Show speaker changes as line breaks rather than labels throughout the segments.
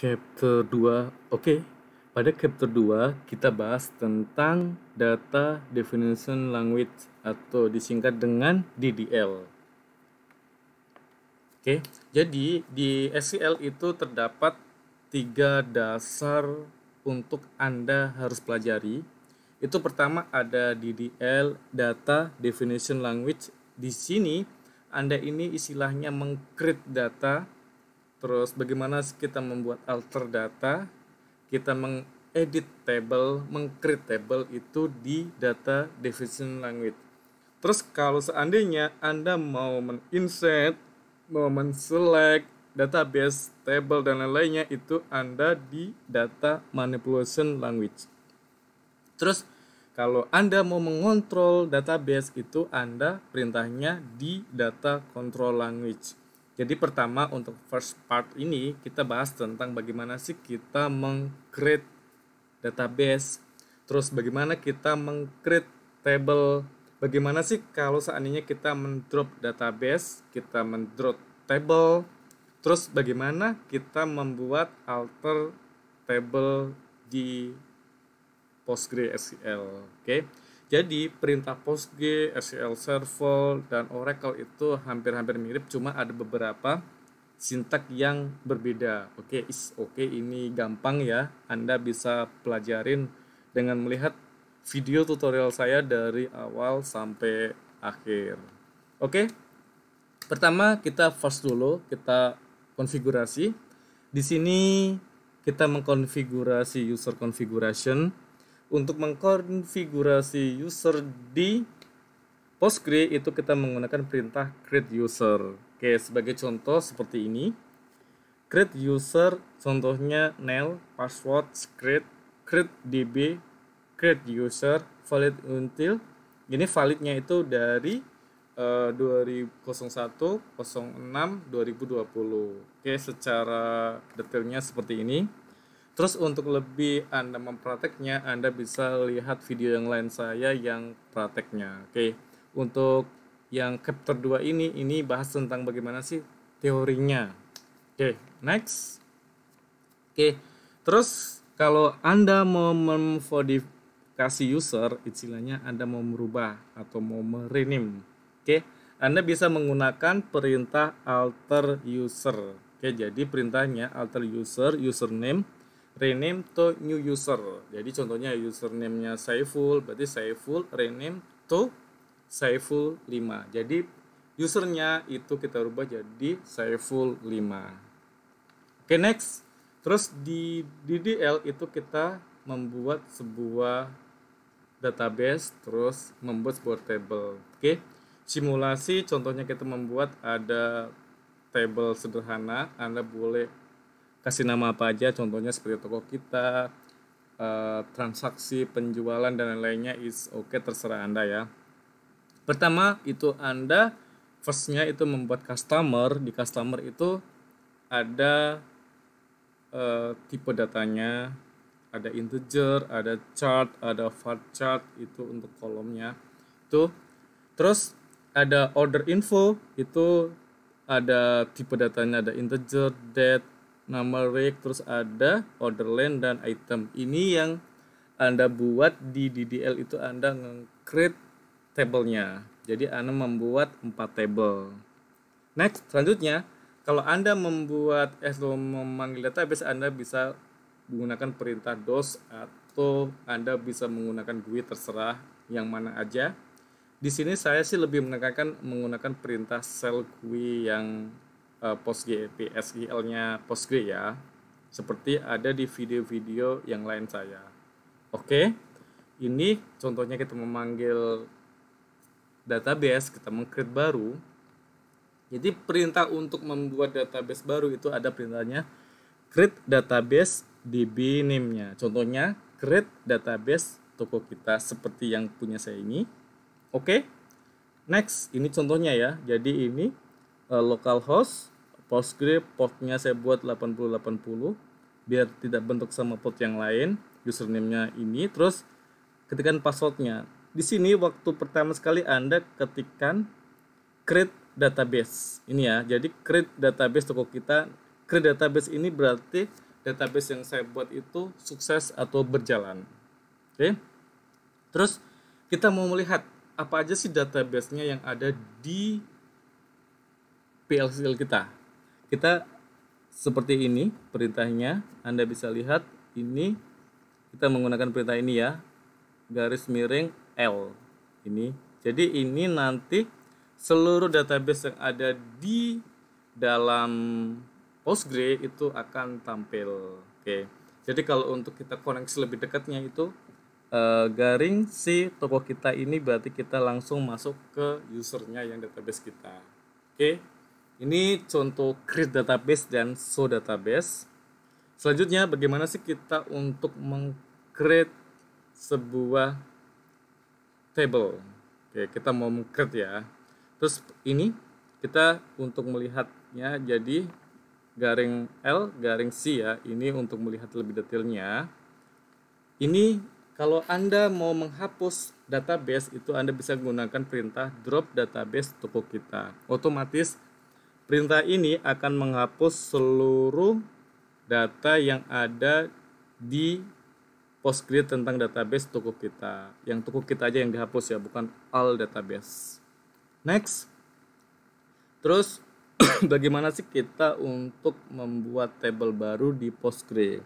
chapter 2. Oke, okay. pada chapter 2 kita bahas tentang data definition language atau disingkat dengan DDL. Oke, okay. jadi di SQL itu terdapat tiga dasar untuk Anda harus pelajari. Itu pertama ada DDL, Data Definition Language. Di sini Anda ini istilahnya mengcreate data Terus bagaimana kita membuat alter data, kita mengedit table, mengcreate table itu di data definition language. Terus kalau seandainya Anda mau meninsert, mau menselect database, table dan lain-lainnya itu Anda di data manipulation language. Terus kalau Anda mau mengontrol database itu Anda perintahnya di data control language. Jadi pertama untuk first part ini kita bahas tentang bagaimana sih kita meng database, terus bagaimana kita meng table, bagaimana sih kalau seandainya kita mendrop database, kita mendrop table, terus bagaimana kita membuat alter table di PostgreSQL, oke? Okay? Jadi perintah PostgreSQL SQL Server, dan Oracle itu hampir-hampir mirip, cuma ada beberapa sintak yang berbeda. Oke, okay, is oke okay, ini gampang ya. Anda bisa pelajarin dengan melihat video tutorial saya dari awal sampai akhir. Oke. Okay? Pertama kita first dulu, kita konfigurasi. Di sini kita mengkonfigurasi user configuration untuk mengkonfigurasi user di Postgre itu kita menggunakan perintah create user. Oke, sebagai contoh seperti ini. Create user contohnya nail, password create create db create user valid until ini validnya itu dari uh, 2001 06 2020. Oke, secara detailnya seperti ini. Terus untuk lebih Anda memprakteknya, Anda bisa lihat video yang lain saya yang prakteknya. Oke, untuk yang chapter 2 ini, ini bahas tentang bagaimana sih teorinya. Oke, next. Oke, terus kalau Anda mau memodifikasi user, istilahnya Anda mau merubah atau mau merenim, Oke, Anda bisa menggunakan perintah alter user. Oke, jadi perintahnya alter user, username, rename to new user. Jadi contohnya username-nya Saiful, berarti Saiful rename to Saiful 5. Jadi usernya itu kita rubah jadi Saiful 5. Oke, okay, next. Terus di DDL itu kita membuat sebuah database terus membuat sebuah table. Oke. Okay. Simulasi contohnya kita membuat ada table sederhana, Anda boleh kasih nama apa aja contohnya seperti toko kita uh, transaksi penjualan dan lain-lainnya is oke okay, terserah anda ya pertama itu anda firstnya itu membuat customer di customer itu ada uh, tipe datanya ada integer ada chart ada var chart itu untuk kolomnya itu terus ada order info itu ada tipe datanya ada integer date nama rek terus ada orderland dan item. Ini yang Anda buat di DDL itu Anda nge-create table Jadi Anda membuat empat table. Next, selanjutnya, kalau Anda membuat SLO eh, memanggil database, Anda bisa menggunakan perintah DOS atau Anda bisa menggunakan GUI terserah yang mana aja. Di sini saya sih lebih menekankan menggunakan perintah sel GUI yang uh, eh, PostgreSQL-nya Postgre ya, seperti ada di video-video yang lain saya. Oke, okay? ini contohnya kita memanggil database, kita mengcreate baru. Jadi perintah untuk membuat database baru itu ada perintahnya create database db name-nya. Contohnya create database toko kita seperti yang punya saya ini. Oke. Okay? Next, ini contohnya ya. Jadi ini uh, eh, localhost Postgre portnya saya buat 8080 biar tidak bentuk sama port yang lain username-nya ini terus ketikan passwordnya di sini waktu pertama sekali Anda ketikkan create database ini ya jadi create database toko kita create database ini berarti database yang saya buat itu sukses atau berjalan oke okay? terus kita mau melihat apa aja sih databasenya yang ada di PLCL kita kita seperti ini perintahnya Anda bisa lihat ini kita menggunakan perintah ini ya garis miring L ini jadi ini nanti seluruh database yang ada di dalam Postgre itu akan tampil oke jadi kalau untuk kita koneksi lebih dekatnya itu uh, garing si toko kita ini berarti kita langsung masuk ke usernya yang database kita. Oke. Okay? Ini contoh create database dan show database. Selanjutnya, bagaimana sih kita untuk mengcreate sebuah table? Oke, kita mau mengcreate ya. Terus ini kita untuk melihatnya jadi garing L, garing C ya. Ini untuk melihat lebih detailnya. Ini kalau Anda mau menghapus database itu Anda bisa menggunakan perintah drop database toko kita. Otomatis Perintah ini akan menghapus seluruh data yang ada di Postgres tentang database toko kita. Yang toko kita aja yang dihapus ya, bukan all database. Next. Terus bagaimana sih kita untuk membuat table baru di Postgre?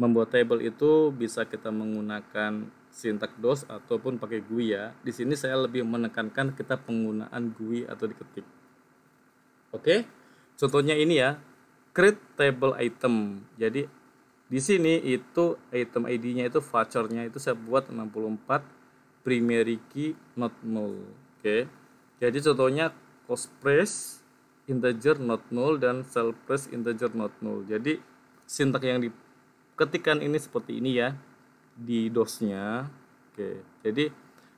Membuat table itu bisa kita menggunakan sintak DOS ataupun pakai GUI ya. Di sini saya lebih menekankan kita penggunaan GUI atau diketik. Oke. Okay? Contohnya ini ya. Create table item. Jadi di sini itu item ID-nya itu vouchernya itu saya buat 64 primary key not null. Oke. Okay? Jadi contohnya cost price integer not null dan cell price integer not null. Jadi sintak yang diketikan ini seperti ini ya di dosnya. Oke. Okay. Jadi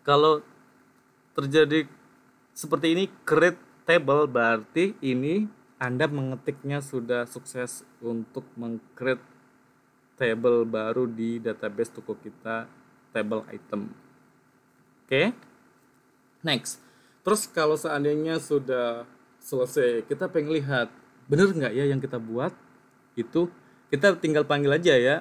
kalau terjadi seperti ini create table berarti ini Anda mengetiknya sudah sukses untuk mengcreate table baru di database toko kita table item. Oke. Okay? Next. Terus kalau seandainya sudah selesai, kita pengen lihat bener nggak ya yang kita buat itu kita tinggal panggil aja ya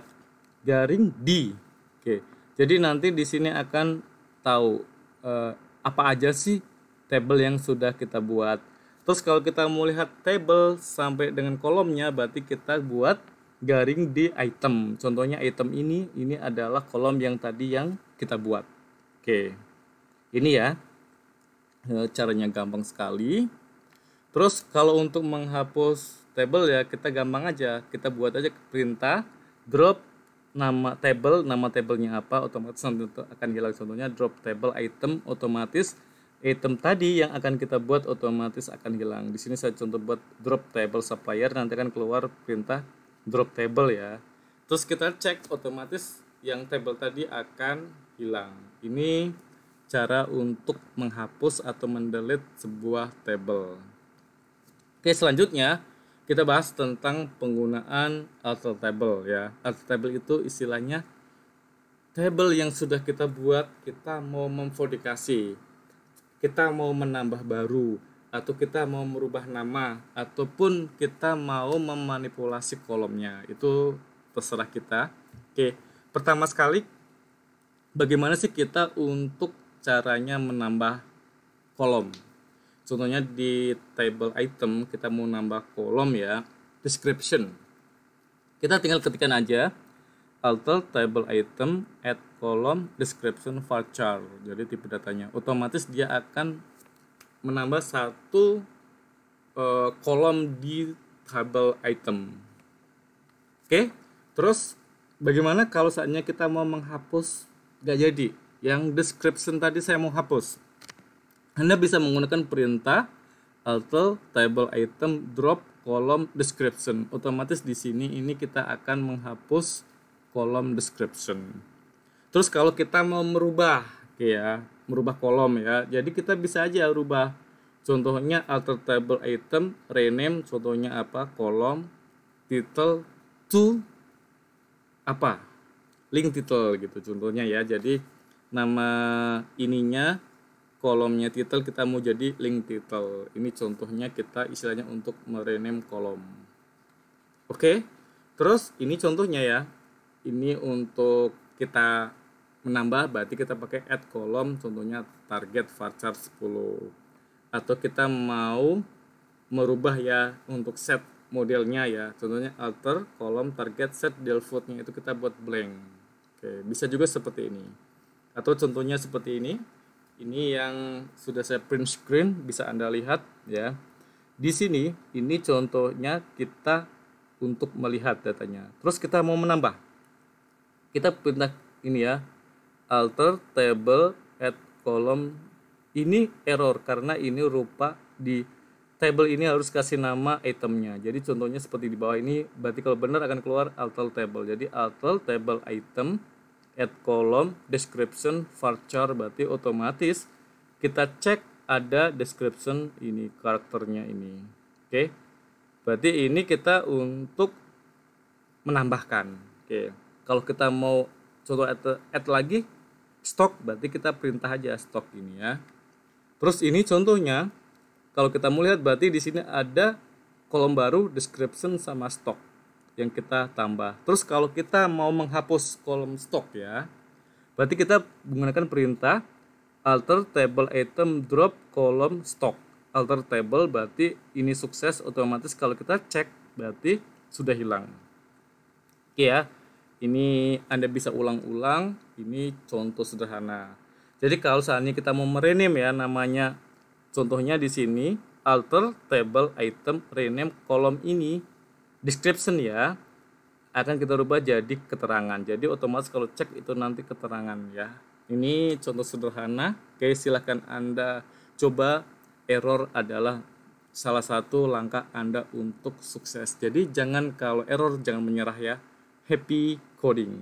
garing di. Oke. Okay. Jadi nanti di sini akan tahu uh, apa aja sih table yang sudah kita buat. Terus kalau kita mau lihat table sampai dengan kolomnya berarti kita buat garing di item. Contohnya item ini, ini adalah kolom yang tadi yang kita buat. Oke, ini ya e, caranya gampang sekali. Terus kalau untuk menghapus table ya kita gampang aja, kita buat aja perintah drop nama table, nama tablenya apa, otomatis nanti akan hilang contohnya drop table item otomatis item tadi yang akan kita buat otomatis akan hilang. Di sini saya contoh buat drop table supplier nanti akan keluar perintah drop table ya. Terus kita cek otomatis yang table tadi akan hilang. Ini cara untuk menghapus atau mendelete sebuah table. Oke, selanjutnya kita bahas tentang penggunaan alter table ya. Alter table itu istilahnya table yang sudah kita buat kita mau memodifikasi kita mau menambah baru atau kita mau merubah nama ataupun kita mau memanipulasi kolomnya itu terserah kita oke pertama sekali bagaimana sih kita untuk caranya menambah kolom contohnya di table item kita mau nambah kolom ya description kita tinggal ketikkan aja alter table item at kolom description varchar jadi tipe datanya otomatis dia akan menambah satu uh, eh, kolom di table item oke okay? terus bagaimana kalau saatnya kita mau menghapus gak jadi yang description tadi saya mau hapus anda bisa menggunakan perintah alter table item drop kolom description otomatis di sini ini kita akan menghapus kolom description. Terus kalau kita mau merubah gitu ya, merubah kolom ya. Jadi kita bisa aja rubah contohnya alter table item rename contohnya apa? kolom title to apa? link title gitu contohnya ya. Jadi nama ininya kolomnya title kita mau jadi link title ini contohnya kita istilahnya untuk merename kolom oke okay? terus ini contohnya ya ini untuk kita menambah berarti kita pakai add kolom contohnya target varchar 10 atau kita mau merubah ya untuk set modelnya ya contohnya alter kolom target set defaultnya itu kita buat blank oke bisa juga seperti ini atau contohnya seperti ini ini yang sudah saya print screen bisa anda lihat ya di sini ini contohnya kita untuk melihat datanya terus kita mau menambah kita pindah ini ya alter table at column ini error karena ini rupa di table ini harus kasih nama itemnya jadi contohnya seperti di bawah ini berarti kalau benar akan keluar alter table jadi alter table item at column description varchar berarti otomatis kita cek ada description ini karakternya ini oke okay? berarti ini kita untuk menambahkan oke okay kalau kita mau contoh add, add lagi stok berarti kita perintah aja stok ini ya terus ini contohnya kalau kita mau berarti di sini ada kolom baru description sama stok yang kita tambah terus kalau kita mau menghapus kolom stok ya berarti kita menggunakan perintah alter table item drop kolom stok alter table berarti ini sukses otomatis kalau kita cek berarti sudah hilang oke ya ini Anda bisa ulang-ulang, ini contoh sederhana. Jadi kalau saatnya kita mau merename ya namanya, contohnya di sini alter table item rename kolom ini description ya akan kita rubah jadi keterangan. Jadi otomatis kalau cek itu nanti keterangan ya. Ini contoh sederhana. Oke, silahkan Anda coba error adalah salah satu langkah Anda untuk sukses. Jadi jangan kalau error jangan menyerah ya. Happy Coding